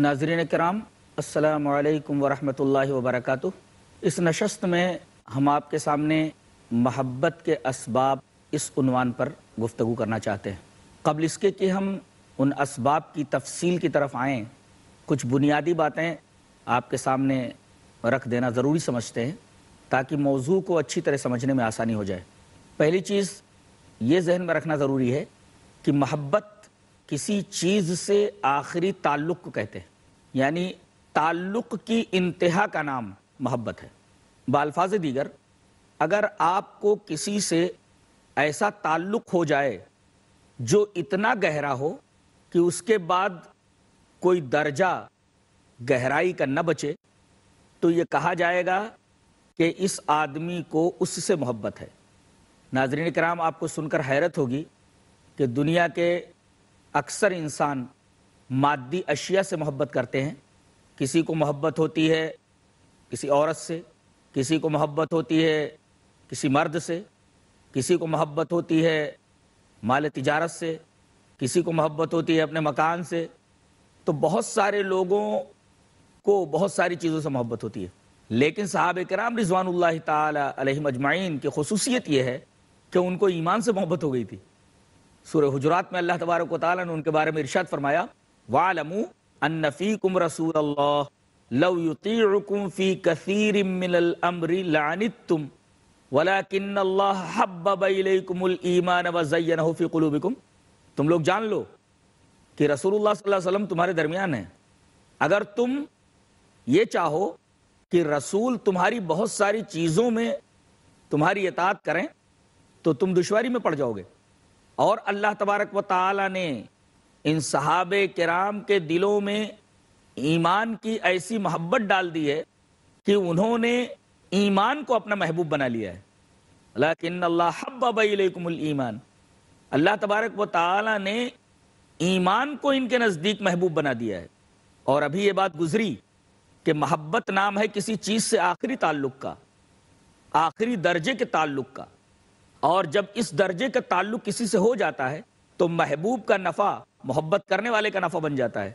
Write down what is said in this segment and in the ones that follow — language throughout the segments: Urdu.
ناظرین کرام السلام علیکم ورحمۃ اللہ وبرکاتہ اس نشست میں ہم آپ کے سامنے محبت کے اسباب اس عنوان پر گفتگو کرنا چاہتے ہیں قبل اس کے کہ ہم ان اسباب کی تفصیل کی طرف آئیں کچھ بنیادی باتیں آپ کے سامنے رکھ دینا ضروری سمجھتے ہیں تاکہ موضوع کو اچھی طرح سمجھنے میں آسانی ہو جائے پہلی چیز یہ ذہن میں رکھنا ضروری ہے کہ محبت کسی چیز سے آخری تعلق کو کہتے ہیں یعنی تعلق کی انتہا کا نام محبت ہے بالفاظ دیگر اگر آپ کو کسی سے ایسا تعلق ہو جائے جو اتنا گہرا ہو کہ اس کے بعد کوئی درجہ گہرائی کا نہ بچے تو یہ کہا جائے گا کہ اس آدمی کو اس سے محبت ہے ناظرین کرام آپ کو سن کر حیرت ہوگی کہ دنیا کے اکثر انسان مادی اشیاء سے محبت کرتے ہیں کسی کو محبت ہوتی ہے کسی عورت سے کسی کو محبت ہوتی ہے کسی مرد سے کسی کو محبت ہوتی ہے مال تجارت سے کسی کو محبت ہوتی ہے اپنے مکان سے تو بہت سارے لوگوں کو بہت ساری چیزوں سے محبت ہوتی ہے لیکن صاحب کرام رضوان اللہ تعالی علیہ مجمعین کی خصوصیت یہ ہے کہ ان کو ایمان سے محبت ہو گئی تھی سورہ حجرات میں اللہ تبارک و تعالیٰ نے ان کے بارے میں ارشاد فرمایا وَعْلَمُوا أَنَّ فِيكُمْ رَسُولَ اللَّهِ لَوْ يُطِيعُكُمْ فِي كَثِيرٍ مِّنَ الْأَمْرِ لَعَنِتْتُمْ وَلَكِنَّ اللَّهَ حَبَّبَ إِلَيْكُمُ الْإِيمَانَ وَزَيَّنَهُ فِي قُلُوبِكُمْ تم لوگ جان لو کہ رسول اللہ صلی اللہ علیہ وسلم تمہارے درمیان ہیں اگر تم یہ چاہو کہ رسول تمہاری بہت ساری چیزوں میں تمہاری اطاعت کریں تو تم دشواری میں پڑ جاؤ گے اور اللہ تبارک و تعالی نے ان صحاب کرام کے دلوں میں ایمان کی ایسی محبت ڈال دی ہے کہ انہوں نے ایمان کو اپنا محبوب بنا لیا ہے لیکن اللہ حب علیکم المان اللہ تبارک و تعالی نے ایمان کو ان کے نزدیک محبوب بنا دیا ہے اور ابھی یہ بات گزری کہ محبت نام ہے کسی چیز سے آخری تعلق کا آخری درجے کے تعلق کا اور جب اس درجے کا تعلق کسی سے ہو جاتا ہے تو محبوب کا نفع محبت کرنے والے کا نفع بن جاتا ہے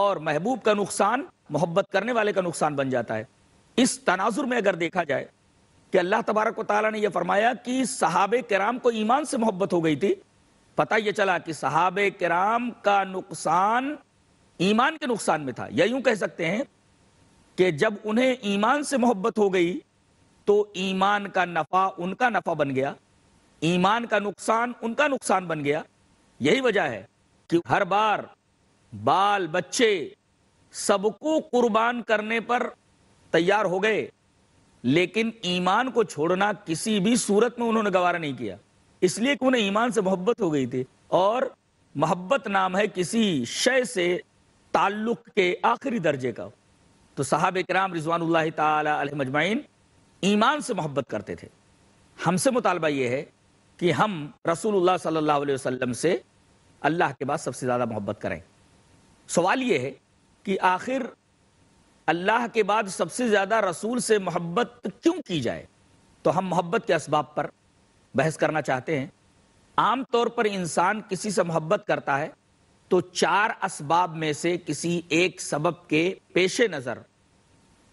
اور محبوب کا نقصان محبت کرنے والے کا نقصان بن جاتا ہے اس تناظر میں اگر دیکھا جائے کہ اللہ تبارک و تعالیٰ نے یہ فرمایا کہ صحابہ کرام کو ایمان سے محبت ہو گئی تھی پتہ یہ چلا کہ صحابہ کرام کا نقصان ایمان کے نقصان میں تھا یا یوں کہہ سکتے ہیں کہ جب انہیں ایمان سے محبت ہو گئی تو ایمان کا نفع ان کا نفع بن گیا ایمان کا نقصان ان کا نقصان بن گیا یہی وجہ ہے کہ ہر بار بال بچے سب کو قربان کرنے پر تیار ہو گئے لیکن ایمان کو چھوڑنا کسی بھی صورت میں انہوں نے گوارا نہیں کیا اس لیے کہ انہیں ایمان سے محبت ہو گئی تھی اور محبت نام ہے کسی شے سے تعلق کے آخری درجے کا تو صحابہ کرام رضوان اللہ تعالی علیہ مجمعین ایمان سے محبت کرتے تھے ہم سے مطالبہ یہ ہے کہ ہم رسول اللہ صلی اللہ علیہ وسلم سے اللہ کے بعد سب سے زیادہ محبت کریں سوال یہ ہے کہ آخر اللہ کے بعد سب سے زیادہ رسول سے محبت کیوں کی جائے تو ہم محبت کے اسباب پر بحث کرنا چاہتے ہیں عام طور پر انسان کسی سے محبت کرتا ہے تو چار اسباب میں سے کسی ایک سبب کے پیش نظر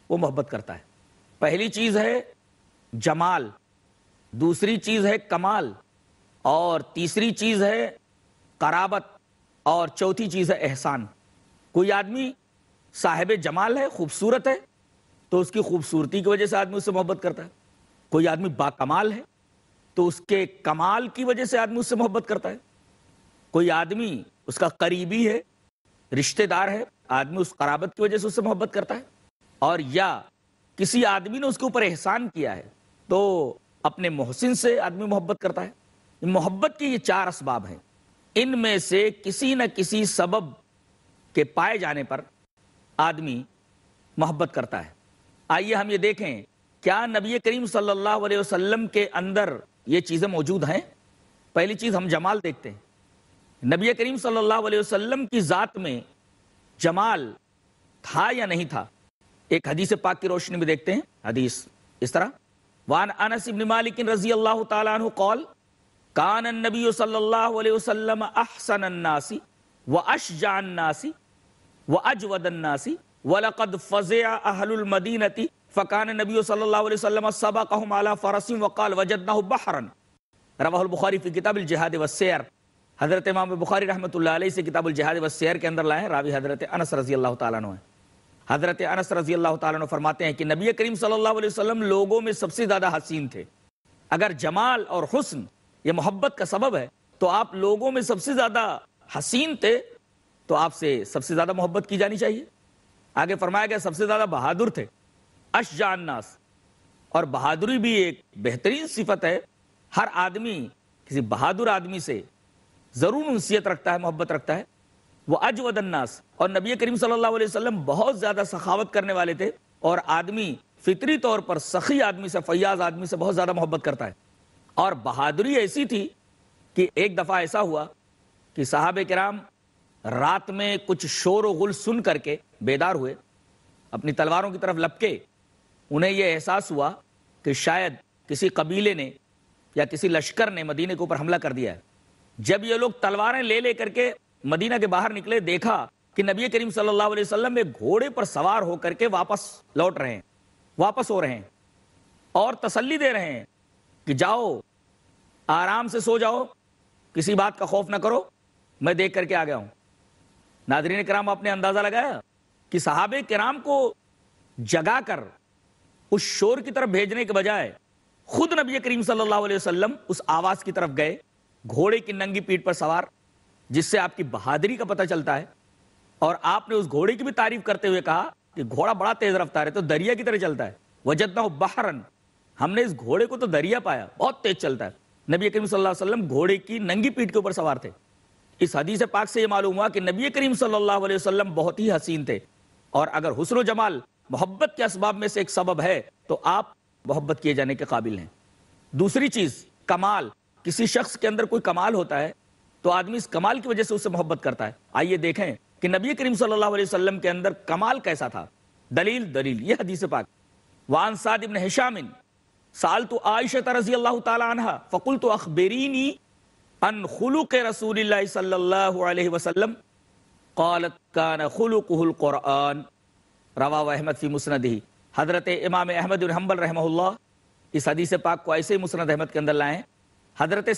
وہ محبت کرتا ہے پہلی چیز ہے جمال دوسری چیز ہے کمال اور تیسری چیز ہے قرابت اور چوتھی چیز ہے احسان کوئی آدمی صاحب جمال ہے خوبصورت ہے تو اس کی خوبصورتی کی وجہ سے آدمی اس سے محبت کرتا ہے کوئی آدمی با کمال ہے تو اس کے کمال کی وجہ سے آدمی اس سے محبت کرتا ہے کوئی آدمی اس کا قریبی ہے رشتے دار ہے آدمی اس قرابت کی وجہ سے اس سے محبت کرتا ہے اور یا کسی آدمی نے اس کے اوپر احسان کیا ہے تو اپنے محسن سے آدمی محبت کرتا ہے محبت کی یہ چار اسباب ہیں ان میں سے کسی نہ کسی سبب کے پائے جانے پر آدمی محبت کرتا ہے آئیے ہم یہ دیکھیں کیا نبی کریم صلی اللہ علیہ وسلم کے اندر یہ چیزیں موجود ہیں پہلی چیز ہم جمال دیکھتے ہیں نبی کریم صلی اللہ علیہ وسلم کی ذات میں جمال تھا یا نہیں تھا ایک حدیث پاک کی روشنی میں دیکھتے ہیں حدیث اس طرح وان انس ابن مالک رضی اللہ تعالی عنہ قال کان النبی صلی اللہ علیہ وسلم احسن الناس واشجع الناس واجود الناس ولقد فزع اهل المدینہ فکان نبی صلی اللہ علیہ وسلم سبقهم على فرس وقال وجدناه بحرا رواه البخاری فی کتاب الجہاد والسیر حضرت امام بخاری رحمۃ اللہ علیہ سے کتاب الجہاد والسیر کے اندر لائے ہیں راوی حضرت انس رضی اللہ تعالی عنہ ہیں حضرت انس رضی اللہ تعالیٰ فرماتے ہیں کہ نبی کریم صلی اللہ علیہ وسلم لوگوں میں سب سے زیادہ حسین تھے اگر جمال اور حسن یہ محبت کا سبب ہے تو آپ لوگوں میں سب سے زیادہ حسین تھے تو آپ سے سب سے زیادہ محبت کی جانی چاہیے آگے فرمایا گیا سب سے زیادہ بہادر تھے اش جانناس اور بہادری بھی ایک بہترین صفت ہے ہر آدمی کسی بہادر آدمی سے ضرور انسیت رکھتا ہے محبت رکھتا ہے اج الناس اور نبی کریم صلی اللہ علیہ وسلم بہت زیادہ سخاوت کرنے والے تھے اور آدمی فطری طور پر سخی آدمی سے فیاض آدمی سے بہت زیادہ محبت کرتا ہے اور بہادری ایسی تھی کہ ایک دفعہ ایسا ہوا کہ صاحب کرام رات میں کچھ شور و غل سن کر کے بیدار ہوئے اپنی تلواروں کی طرف لپکے انہیں یہ احساس ہوا کہ شاید کسی قبیلے نے یا کسی لشکر نے مدینہ کے اوپر حملہ کر دیا ہے جب یہ لوگ تلواریں لے لے کر کے مدینہ کے باہر نکلے دیکھا کہ نبی کریم صلی اللہ علیہ وسلم گھوڑے پر سوار ہو کر کے واپس واپس لوٹ رہے رہے رہے ہیں ہیں ہیں ہو اور تسلی دے کہ جاؤ آرام سے سو جاؤ کسی بات کا خوف نہ کرو میں دیکھ کر کے آ گیا ہوں ناظرین کرام آپ نے اندازہ لگایا کہ صحابہ کرام کو جگا کر اس شور کی طرف بھیجنے کے بجائے خود نبی کریم صلی اللہ علیہ وسلم اس آواز کی طرف گئے گھوڑے کی ننگی پیٹ پر سوار جس سے آپ کی بہادری کا پتہ چلتا ہے اور آپ نے اس گھوڑے کی بھی تعریف کرتے ہوئے کہا کہ گھوڑا بڑا تیز رفتار ہے تو دریا کی طرح چلتا ہے وجدنا جدنا بحرن ہم نے اس گھوڑے کو تو دریا پایا بہت تیز چلتا ہے نبی کریم صلی اللہ علیہ وسلم گھوڑے کی ننگی پیٹ کے اوپر سوار تھے اس حدیث پاک سے یہ معلوم ہوا کہ نبی کریم صلی اللہ علیہ وسلم بہت ہی حسین تھے اور اگر حسن و جمال محبت کے اسباب میں سے ایک سبب ہے تو آپ محبت کیے جانے کے قابل ہیں دوسری چیز کمال کسی شخص کے اندر کوئی کمال ہوتا ہے تو آدمی اس کمال کی وجہ سے محبت کرتا ہے آئیے دیکھیں کہ نبی کریم صلی اللہ علیہ وسلم کے اندر کمال کیسا تھا دلیل دلیل یہ حدیث پاک وان حشام سال تو رضی اللہ تعالی ان خلق تو اللہ صلی اللہ علیہ وسلم قالت کان روا فی مسندی حضرت امام احمد رحمہ اللہ اس حدیث پاک کو ایسے مسند احمد کے اندر لائیں حضرت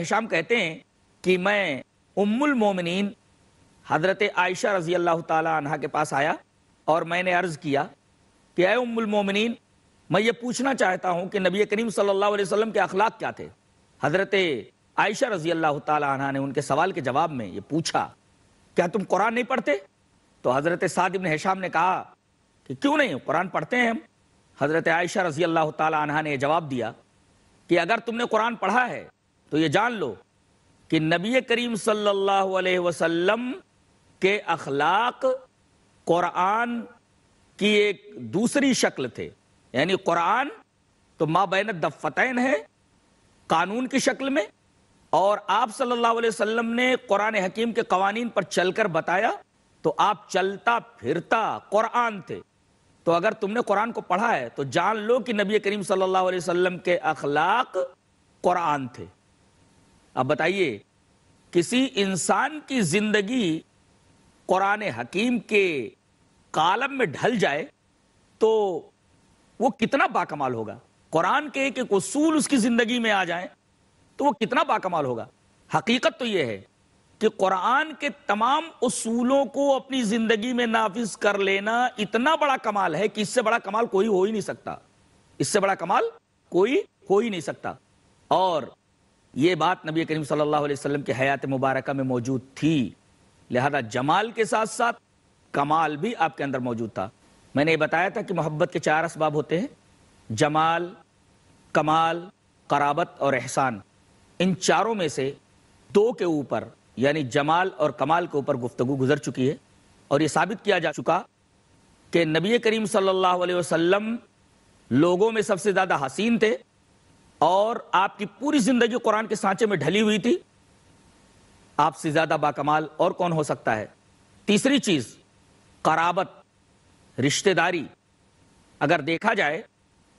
حشام کہتے ہیں کہ میں ام المومنین حضرت عائشہ رضی اللہ تعالی عنہ کے پاس آیا اور میں نے عرض کیا کہ اے ام المومنین میں یہ پوچھنا چاہتا ہوں کہ نبی کریم صلی اللہ علیہ وسلم کے اخلاق کیا تھے حضرت عائشہ رضی اللہ تعالی عنہ نے ان کے سوال کے جواب میں یہ پوچھا کیا تم قرآن نہیں پڑھتے تو حضرت سعد ابن حشام نے کہا کہ کیوں نہیں قرآن پڑھتے ہیں ہم حضرت عائشہ رضی اللہ تعالی عنہ نے یہ جواب دیا کہ اگر تم نے قرآن پڑھا ہے تو یہ جان لو کہ نبی کریم صلی اللہ علیہ وسلم کے اخلاق قرآن کی ایک دوسری شکل تھے یعنی قرآن تو ماں بین دفتین ہے قانون کی شکل میں اور آپ صلی اللہ علیہ وسلم نے قرآن حکیم کے قوانین پر چل کر بتایا تو آپ چلتا پھرتا قرآن تھے تو اگر تم نے قرآن کو پڑھا ہے تو جان لو کہ نبی کریم صلی اللہ علیہ وسلم کے اخلاق قرآن تھے اب بتائیے کسی انسان کی زندگی قرآن حکیم کے کالم میں ڈھل جائے تو وہ کتنا باکمال ہوگا قرآن کے ایک ایک اصول اس کی زندگی میں آ جائیں تو وہ کتنا باکمال ہوگا حقیقت تو یہ ہے کہ قرآن کے تمام اصولوں کو اپنی زندگی میں نافذ کر لینا اتنا بڑا کمال ہے کہ اس سے بڑا کمال کوئی ہو ہی نہیں سکتا اس سے بڑا کمال کوئی ہو ہی نہیں سکتا اور یہ بات نبی کریم صلی اللہ علیہ وسلم کے حیات مبارکہ میں موجود تھی لہذا جمال کے ساتھ ساتھ کمال بھی آپ کے اندر موجود تھا میں نے یہ بتایا تھا کہ محبت کے چار اسباب ہوتے ہیں جمال کمال قرابت اور احسان ان چاروں میں سے دو کے اوپر یعنی جمال اور کمال کے اوپر گفتگو گزر چکی ہے اور یہ ثابت کیا جا چکا کہ نبی کریم صلی اللہ علیہ وسلم لوگوں میں سب سے زیادہ حسین تھے اور آپ کی پوری زندگی قرآن کے سانچے میں ڈھلی ہوئی تھی آپ سے زیادہ باکمال اور کون ہو سکتا ہے تیسری چیز قرابت رشتہ داری اگر دیکھا جائے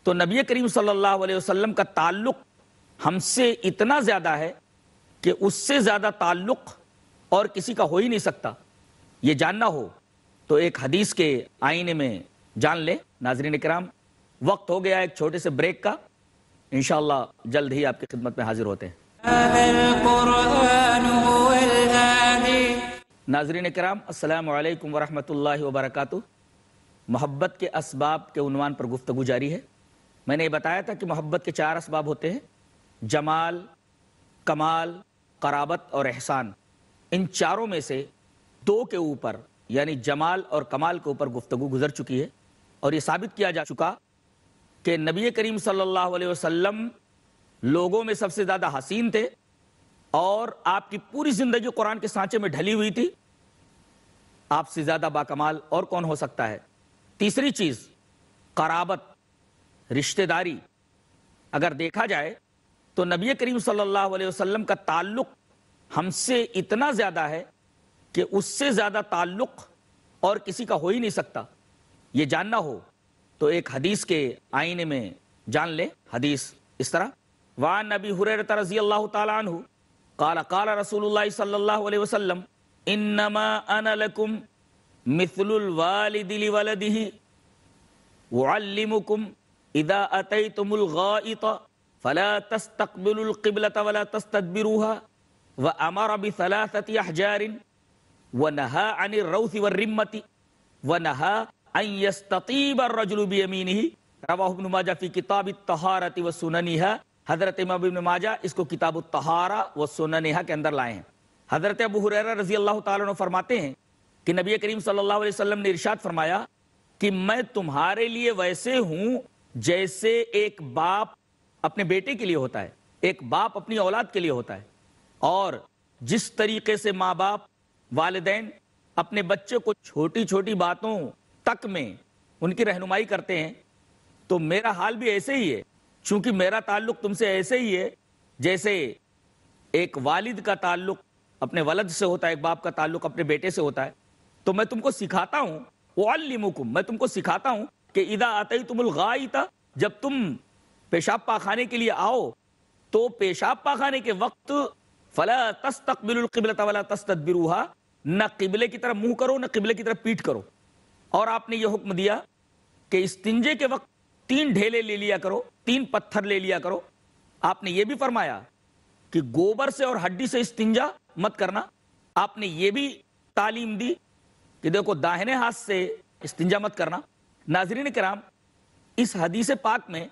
تو نبی کریم صلی اللہ علیہ وسلم کا تعلق ہم سے اتنا زیادہ ہے کہ اس سے زیادہ تعلق اور کسی کا ہو ہی نہیں سکتا یہ جاننا ہو تو ایک حدیث کے آئینے میں جان لے ناظرین کرام وقت ہو گیا ایک چھوٹے سے بریک کا انشاءاللہ جلد ہی آپ کی خدمت میں حاضر ہوتے ہیں ناظرین کرام السلام علیکم ورحمۃ اللہ وبرکاتہ محبت کے اسباب کے عنوان پر گفتگو جاری ہے میں نے یہ بتایا تھا کہ محبت کے چار اسباب ہوتے ہیں جمال کمال قرابت اور احسان ان چاروں میں سے دو کے اوپر یعنی جمال اور کمال کے اوپر گفتگو گزر چکی ہے اور یہ ثابت کیا جا چکا کہ نبی کریم صلی اللہ علیہ وسلم لوگوں میں سب سے زیادہ حسین تھے اور آپ کی پوری زندگی قرآن کے سانچے میں ڈھلی ہوئی تھی آپ سے زیادہ باکمال اور کون ہو سکتا ہے تیسری چیز قرابت رشتہ داری اگر دیکھا جائے تو نبی کریم صلی اللہ علیہ وسلم کا تعلق ہم سے اتنا زیادہ ہے کہ اس سے زیادہ تعلق اور کسی کا ہو ہی نہیں سکتا یہ جاننا ہو تو ایک حدیث کے آئینے میں جان لے حدیث اس طرح وان نبی حریرت رضی اللہ تعالیٰ عنہ قال قال رسول اللہ صلی اللہ علیہ وسلم انما انا لکم مثل الوالد لولده وعلمکم اذا اتیتم الغائط فلا تستقبل القبلة ولا تستدبروها وامر بثلاثة احجار ونہا عن الروث والرمت ونہا حضرت رضی اللہ تعالیٰ فرماتے ہیں کہ نبی کریم صلی اللہ علیہ وسلم نے ارشاد فرمایا کہ میں تمہارے لیے ویسے ہوں جیسے ایک باپ اپنے بیٹے کے لیے ہوتا ہے ایک باپ اپنی اولاد کے لیے ہوتا ہے اور جس طریقے سے ماں باپ والدین اپنے بچے کو چھوٹی چھوٹی باتوں تک میں ان کی رہنمائی کرتے ہیں تو میرا حال بھی ایسے ہی ہے چونکہ میرا تعلق تم سے ایسے ہی ہے جیسے ایک والد کا تعلق اپنے ولد سے ہوتا ہے ایک باپ کا تعلق اپنے بیٹے سے ہوتا ہے تو میں تم کو سکھاتا ہوں میں تم کو سکھاتا ہوں کہ ادا آتا تم الغا جب تم پیشاب پاخانے کے لیے آؤ تو پیشاب پاخانے کے وقت فلا تستقبل ولا نہ قبلے کی طرف منہ کرو نہ قبلے کی طرف پیٹ کرو اور آپ نے یہ حکم دیا کہ استنجے کے وقت تین ڈھیلے لے لیا کرو تین پتھر لے لیا کرو آپ نے یہ بھی فرمایا کہ گوبر سے اور ہڈی سے استنجا مت کرنا آپ نے یہ بھی تعلیم دی کہ دیکھو داہنے ہاتھ سے استنجا مت کرنا ناظرین کرام اس حدیث پاک میں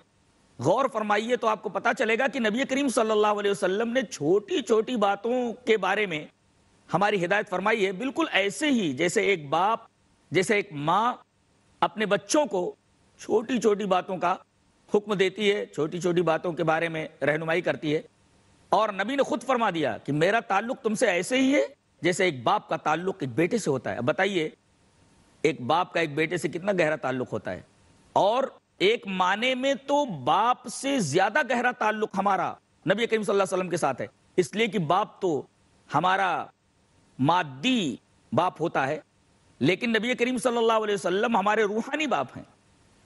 غور فرمائیے تو آپ کو پتا چلے گا کہ نبی کریم صلی اللہ علیہ وسلم نے چھوٹی چھوٹی باتوں کے بارے میں ہماری ہدایت فرمائی ہے بالکل ایسے ہی جیسے ایک باپ جیسے ایک ماں اپنے بچوں کو چھوٹی چھوٹی باتوں کا حکم دیتی ہے چھوٹی چھوٹی باتوں کے بارے میں رہنمائی کرتی ہے اور نبی نے خود فرما دیا کہ میرا تعلق تم سے ایسے ہی ہے جیسے ایک باپ کا تعلق ایک بیٹے سے ہوتا ہے اب بتائیے ایک باپ کا ایک بیٹے سے کتنا گہرا تعلق ہوتا ہے اور ایک معنی میں تو باپ سے زیادہ گہرا تعلق ہمارا نبی کریم صلی اللہ علیہ وسلم کے ساتھ ہے اس لیے کہ باپ تو ہمارا مادی باپ ہوتا ہے لیکن نبی کریم صلی اللہ علیہ وسلم ہمارے روحانی باپ ہیں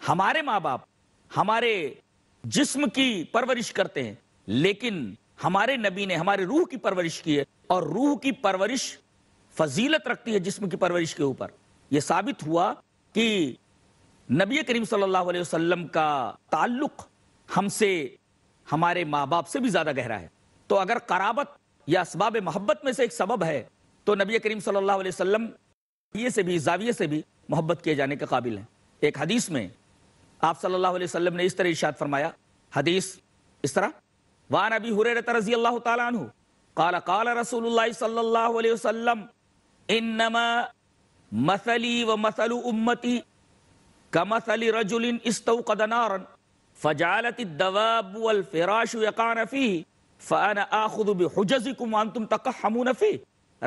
ہمارے ماں باپ ہمارے جسم کی پرورش کرتے ہیں لیکن ہمارے نبی نے ہمارے روح کی پرورش کی ہے اور روح کی پرورش فضیلت رکھتی ہے جسم کی پرورش کے اوپر یہ ثابت ہوا کہ نبی کریم صلی اللہ علیہ وسلم کا تعلق ہم سے ہمارے ماں باپ سے بھی زیادہ گہرا ہے تو اگر قرابت یا اسباب محبت میں سے ایک سبب ہے تو نبی کریم صلی اللہ علیہ وسلم یہ سے بھی زاویے سے بھی محبت کیے جانے کے قابل ہیں ایک حدیث میں آپ صلی اللہ علیہ وسلم نے اس طرح ارشاد فرمایا حدیث اس طرح وان ابی حریرہ رضی اللہ تعالی عنہ قال قال رسول اللہ صلی اللہ علیہ وسلم انما مثلی و مثل امتی کمثل رجل استوقد نارا فجعلت الدواب والفراش يقعن فيه فانا اخذ بحجزكم وانتم تقحمون فيه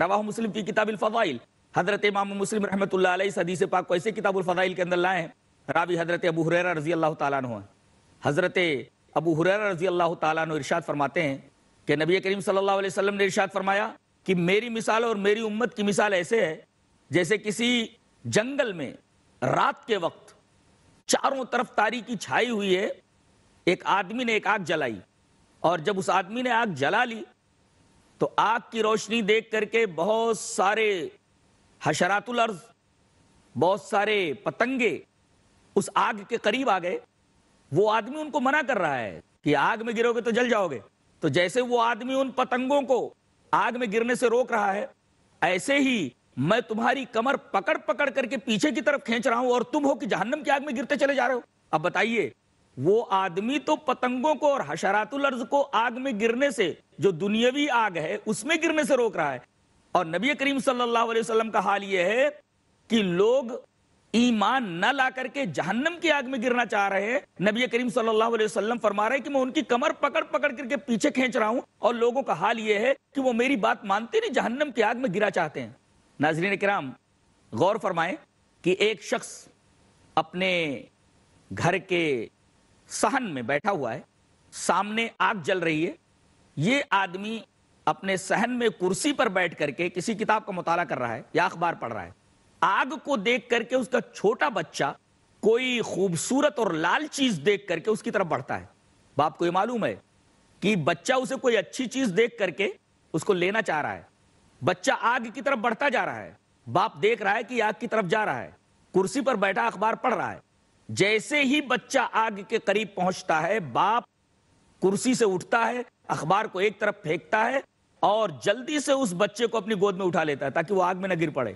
رواه مسلم في کتاب الفضائل حضرت امام مسلم رحمۃ اللہ علیہ اس حدیث پاک کو ایسے کتاب الفضائل کے اندر لائے راوی حضرت ابو حریرہ رضی اللہ تعالیٰ عنہ حضرت ابو حریرہ رضی اللہ تعالیٰ عنہ ارشاد فرماتے ہیں کہ نبی کریم صلی اللہ علیہ وسلم نے ارشاد فرمایا کہ میری مثال اور میری امت کی مثال ایسے ہے جیسے کسی جنگل میں رات کے وقت چاروں طرف تاریخی چھائی ہوئی ہے ایک آدمی نے ایک آگ جلائی اور جب اس آدمی نے آگ جلا لی تو آگ کی روشنی دیکھ کر کے بہت سارے حشرات الارض بہت سارے پتنگے اس آگ کے قریب آ گئے وہ آدمی ان کو منع کر رہا ہے کہ آگ میں گرو گے تو جل جاؤ گے تو جیسے وہ آدمی ان پتنگوں کو آگ میں گرنے سے روک رہا ہے ایسے ہی میں تمہاری کمر پکڑ پکڑ کر کے پیچھے کی طرف کھینچ رہا ہوں اور تم ہو کہ جہنم کی آگ میں گرتے چلے جا رہے ہو اب بتائیے وہ آدمی تو پتنگوں کو اور حشرات الارض کو آگ میں گرنے سے جو دنیاوی آگ ہے اس میں گرنے سے روک رہا ہے اور نبی کریم صلی اللہ علیہ وسلم کا حال یہ ہے کہ لوگ ایمان نہ لا کر کے جہنم کی آگ میں گرنا چاہ رہے ہیں نبی کریم صلی اللہ علیہ وسلم فرما رہے ہیں کہ میں ان کی کمر پکڑ پکڑ کر کے پیچھے کھینچ رہا ہوں اور لوگوں کا حال یہ ہے کہ وہ میری بات مانتے نہیں جہنم کی آگ میں گرا چاہتے ہیں ناظرین کرام غور فرمائیں کہ ایک شخص اپنے گھر کے سہن میں بیٹھا ہوا ہے سامنے آگ جل رہی ہے یہ آدمی اپنے سہن میں کرسی پر بیٹھ کر کے کسی کتاب کا مطالعہ کر رہا ہے یا اخبار پڑھ رہا ہے آگ کو دیکھ کر کے اس کا چھوٹا بچہ کوئی خوبصورت اور لال چیز دیکھ کر کے اس کی طرف بڑھتا ہے باپ کو یہ معلوم ہے کہ بچہ اسے کوئی اچھی چیز دیکھ کر کے اس کو لینا چاہ رہا ہے بچہ آگ کی طرف بڑھتا جا رہا ہے باپ دیکھ رہا ہے کہ آگ کی طرف جا رہا ہے کرسی پر بیٹھا اخبار پڑھ رہا ہے جیسے ہی بچہ آگ کے قریب پہنچتا ہے باپ کرسی سے اٹھتا ہے اخبار کو ایک طرف پھینکتا ہے اور جلدی سے اس بچے کو اپنی گود میں اٹھا لیتا ہے تاکہ وہ آگ میں نہ گر پڑے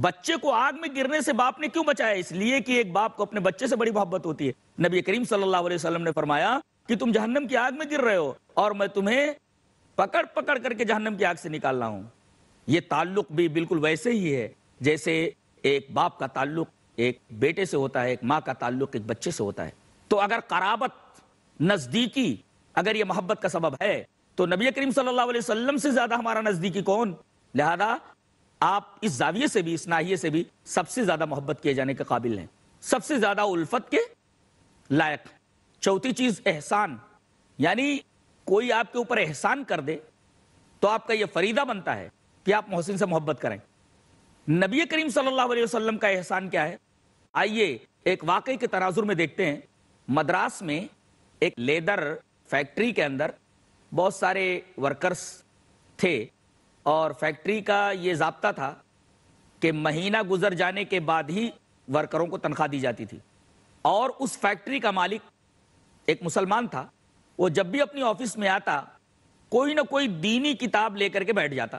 بچے کو آگ میں گرنے سے باپ نے کیوں بچایا اس لیے کہ ایک باپ کو اپنے بچے سے بڑی محبت ہوتی ہے نبی کریم صلی اللہ علیہ وسلم نے فرمایا کہ تم جہنم کی آگ میں گر رہے ہو اور میں تمہیں پکڑ پکڑ کر کے جہنم کی آگ سے نکال رہا ہوں یہ تعلق بھی بالکل ویسے ہی ہے جیسے ایک باپ کا تعلق ایک بیٹے سے ہوتا ہے ایک ماں کا تعلق ایک بچے سے ہوتا ہے تو اگر قرابت نزدیکی اگر یہ محبت کا سبب ہے تو نبی کریم صلی اللہ علیہ وسلم سے زیادہ ہمارا نزدیکی کون لہذا آپ اس زاویے سے بھی اس ناحیے سے بھی سب سے زیادہ محبت کیے جانے کے قابل ہیں سب سے زیادہ الفت کے لائق چوتھی چیز احسان یعنی کوئی آپ کے اوپر احسان کر دے تو آپ کا یہ فریدہ بنتا ہے کہ آپ محسن سے محبت کریں نبی کریم صلی اللہ علیہ وسلم کا احسان کیا ہے آئیے ایک واقعے کے تناظر میں دیکھتے ہیں مدراس میں ایک لیدر فیکٹری کے اندر بہت سارے ورکرس تھے اور فیکٹری کا یہ ضابطہ تھا کہ مہینہ گزر جانے کے بعد ہی ورکروں کو تنخواہ دی جاتی تھی اور اس فیکٹری کا مالک ایک مسلمان تھا وہ جب بھی اپنی آفس میں آتا کوئی نہ کوئی دینی کتاب لے کر کے بیٹھ جاتا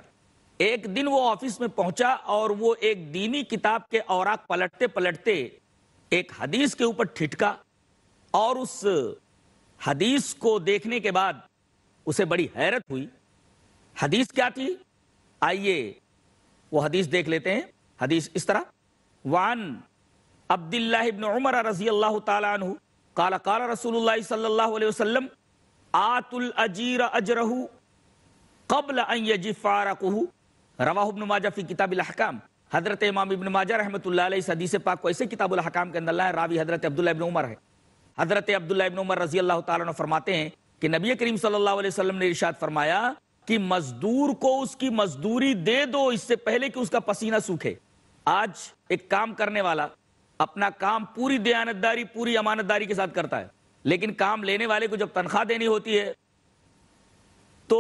ایک دن وہ آفس میں پہنچا اور وہ ایک دینی کتاب کے اوراق پلٹتے پلٹتے ایک حدیث کے اوپر ٹھٹکا اور اس حدیث کو دیکھنے کے بعد اسے بڑی حیرت ہوئی حدیث کیا تھی آئیے وہ حدیث دیکھ لیتے ہیں حدیث اس طرح وان عبد اللہ ابن عمر رضی اللہ تعالیٰ عنہ قال قال رسول اللہ صلی اللہ علیہ وسلم آت اجرہ قبل ان ابن ماجہ فی کتاب الحکام حضرت امام ابن ماجہ رحمۃ اللہ علیہ حدیث پاک کو ایسے کتاب الحکام کے اندر راوی حضرت عبداللہ ابن عمر ہے حضرت عبداللہ ابن عمر رضی اللہ تعالیٰ عنہ فرماتے ہیں کہ نبی کریم صلی اللہ علیہ وسلم نے ارشاد فرمایا کہ مزدور کو اس کی مزدوری دے دو اس سے پہلے کہ اس کا پسینہ سوکھے آج ایک کام کرنے والا اپنا کام پوری دیانتداری پوری امانتداری کے ساتھ کرتا ہے لیکن کام لینے والے کو جب تنخواہ دینی ہوتی ہے تو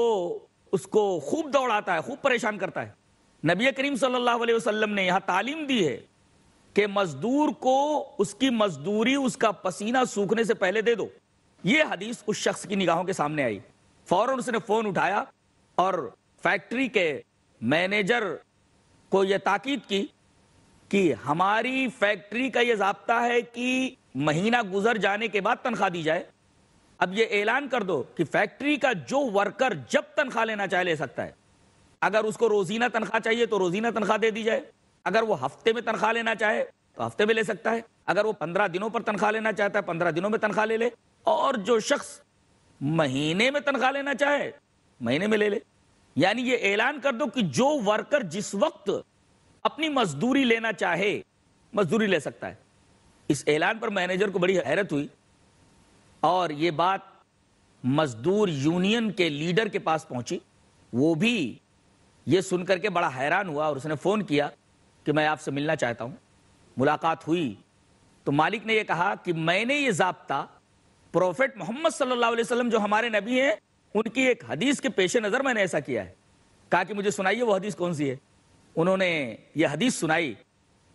اس کو خوب دوڑاتا ہے خوب پریشان کرتا ہے نبی کریم صلی اللہ علیہ وسلم نے یہاں تعلیم دی ہے کہ مزدور کو اس کی مزدوری اس کا پسینہ سوکھنے سے پہلے دے دو یہ حدیث اس شخص کی نگاہوں کے سامنے آئی فوراً اس نے فون اٹھایا اور فیکٹری کے مینیجر کو یہ تاکید کی کہ ہماری فیکٹری کا یہ ضابطہ ہے کہ مہینہ گزر جانے کے بعد تنخواہ دی جائے اب یہ اعلان کر دو کہ فیکٹری کا جو ورکر جب تنخواہ لینا چاہے لے سکتا ہے اگر اس کو روزینہ تنخواہ چاہیے تو روزینہ تنخواہ دے دی جائے اگر وہ ہفتے میں تنخواہ لینا چاہے تو ہفتے میں لے سکتا ہے اگر وہ پندرہ دنوں پر تنخواہ لینا چاہتا ہے پندرہ دنوں میں تنخواہ لے لے اور جو شخص مہینے میں تنخواہ لینا چاہے مہینے میں لے لے یعنی یہ اعلان کر دو کہ جو ورکر جس وقت اپنی مزدوری لینا چاہے مزدوری لے سکتا ہے اس اعلان پر مینیجر کو بڑی حیرت ہوئی اور یہ بات مزدور یونین کے لیڈر کے پاس پہنچی وہ بھی یہ سن کر کے بڑا حیران ہوا اور اس نے فون کیا کہ میں آپ سے ملنا چاہتا ہوں ملاقات ہوئی تو مالک نے یہ کہا کہ میں نے یہ ضابطہ پروفیٹ محمد صلی اللہ علیہ وسلم جو ہمارے نبی ہیں ان کی ایک حدیث کے پیش نظر میں نے ایسا کیا ہے کہا کہ مجھے سنائیے وہ حدیث کون سی ہے انہوں نے یہ حدیث سنائی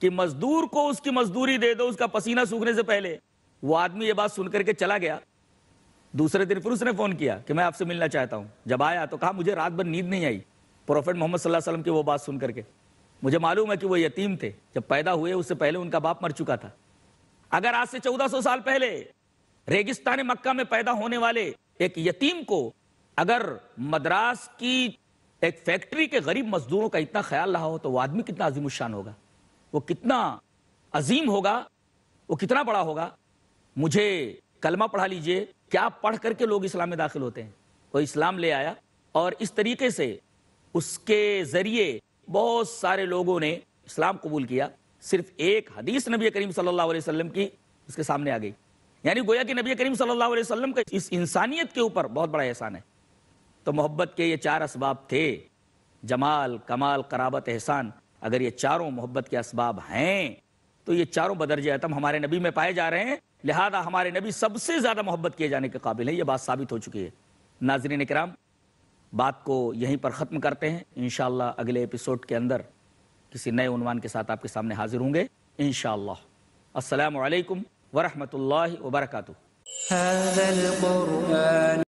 کہ مزدور کو اس کی مزدوری دے دو اس کا پسینہ سوکھنے سے پہلے وہ آدمی یہ بات سن کر کے چلا گیا دوسرے دن پھر اس نے فون کیا کہ میں آپ سے ملنا چاہتا ہوں جب آیا تو کہا مجھے رات بھر نیند نہیں آئی پروفیٹ محمد صلی اللہ علیہ وسلم کی وہ بات سن کر کے مجھے معلوم ہے کہ وہ یتیم تھے جب پیدا ہوئے اس سے پہلے ان کا باپ مر چکا تھا اگر آج سے چودہ سو سال پہلے ریگستان مکہ میں پیدا ہونے والے ایک یتیم کو اگر مدراس کی ایک فیکٹری کے غریب مزدوروں کا اتنا خیال رہا ہو تو وہ آدمی کتنا عظیم الشان ہوگا وہ کتنا عظیم ہوگا وہ کتنا بڑا ہوگا مجھے کلمہ پڑھا لیجئے کیا پڑھ کر کے لوگ اسلام میں داخل ہوتے ہیں وہ اسلام لے آیا اور اس طریقے سے اس کے ذریعے بہت سارے لوگوں نے اسلام قبول کیا صرف ایک حدیث نبی کریم صلی اللہ علیہ وسلم کی اس کے سامنے آ گئی یعنی گویا کہ نبی کریم صلی اللہ علیہ وسلم کا اس انسانیت کے اوپر بہت بڑا احسان ہے تو محبت کے یہ چار اسباب تھے جمال کمال قرابت احسان اگر یہ چاروں محبت کے اسباب ہیں تو یہ چاروں بدرج آتم ہمارے نبی میں پائے جا رہے ہیں لہذا ہمارے نبی سب سے زیادہ محبت کیے جانے کے قابل ہیں یہ بات ثابت ہو چکی ہے ناظرین کرام بات کو یہیں پر ختم کرتے ہیں انشاءاللہ اللہ اگلے ایپیسوڈ کے اندر کسی نئے عنوان کے ساتھ آپ کے سامنے حاضر ہوں گے انشاءاللہ السلام علیکم ورحمة الله وبركاته هذا القرآن